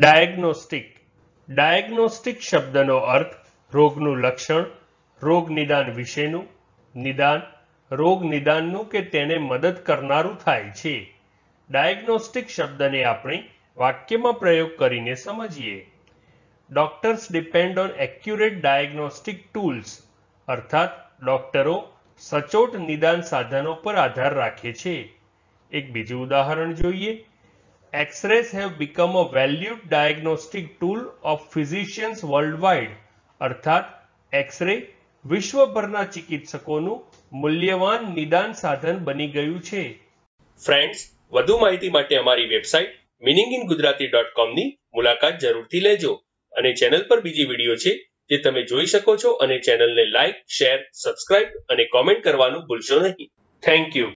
diagnostic diagnostic શબ્દનો અર્થ રોગનું લક્ષણ રોગ નિદાન વિશેનું નિદાન રોગ નિદાનનું કે તેને મદદ કરનારું થાય છે ડાયગ્નોસ્ટિક શબ્દને આપણે વાક્યમાં પ્રયોગ કરીને સમજીએ doctors depend on accurate diagnostic tools અર્થાત ડોક્ટરો સચોટ નિદાન સાધનો પર આધાર રાખે છે એક બીજું ઉદાહરણ જોઈએ X-rays have become a valued diagnostic tool of physicians worldwide અર્થાત એક્સરે વિશ્વભરના ચિકિત્સકોનું મૂલ્યવાન નિદાન સાધન બની ગયું છે ફ્રેન્ડ્સ વધુ માહિતી માટે અમારી website meaning in Gujarati dot કોમની મુલાકાત જરૂરથી લેજો અને ચેનલ પર બીજી વિડીયો છે જે તમે જોઈ શકો છો અને ચેનલને લાઇક શેર સબસ્ક્રાઇબ અને કોમેન્ટ કરવાનું ભૂલશો નહીં થેન્ક યુ